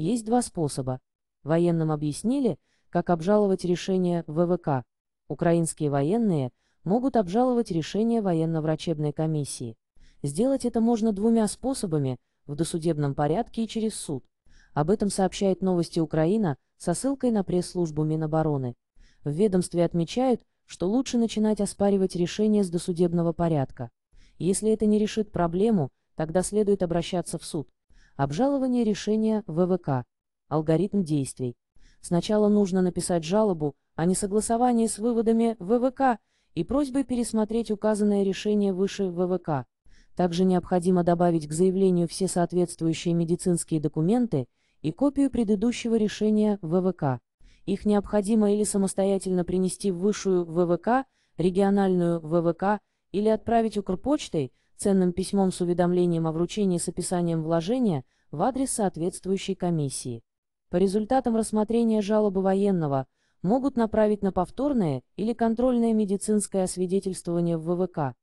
Есть два способа. Военным объяснили, как обжаловать решение ВВК. Украинские военные могут обжаловать решение военно-врачебной комиссии. Сделать это можно двумя способами – в досудебном порядке и через суд. Об этом сообщает новости Украина со ссылкой на пресс-службу Минобороны. В ведомстве отмечают, что лучше начинать оспаривать решение с досудебного порядка. Если это не решит проблему, тогда следует обращаться в суд. Обжалование решения ВВК. Алгоритм действий. Сначала нужно написать жалобу о несогласовании с выводами ВВК и просьбой пересмотреть указанное решение выше ВВК. Также необходимо добавить к заявлению все соответствующие медицинские документы и копию предыдущего решения ВВК. Их необходимо или самостоятельно принести в высшую ВВК, региональную ВВК или отправить Укрпочтой, ценным письмом с уведомлением о вручении с описанием вложения – в адрес соответствующей комиссии. По результатам рассмотрения жалобы военного могут направить на повторное или контрольное медицинское освидетельствование в ВВК.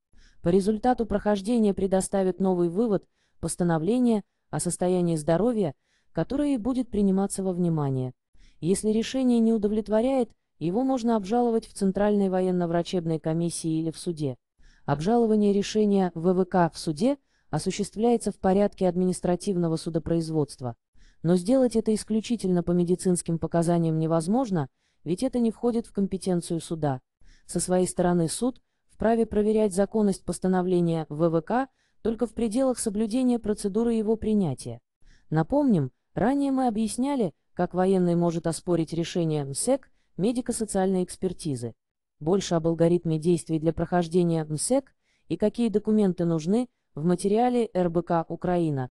По результату прохождения предоставят новый вывод, постановление о состоянии здоровья, которое будет приниматься во внимание. Если решение не удовлетворяет, его можно обжаловать в Центральной военно-врачебной комиссии или в суде. Обжалование решения ВВК в суде осуществляется в порядке административного судопроизводства, но сделать это исключительно по медицинским показаниям невозможно, ведь это не входит в компетенцию суда. Со своей стороны суд вправе проверять законность постановления ВВК только в пределах соблюдения процедуры его принятия. Напомним, ранее мы объясняли, как военный может оспорить решение МСЭК медико-социальной экспертизы. Больше об алгоритме действий для прохождения МСЭК и какие документы нужны в материале РБК «Украина»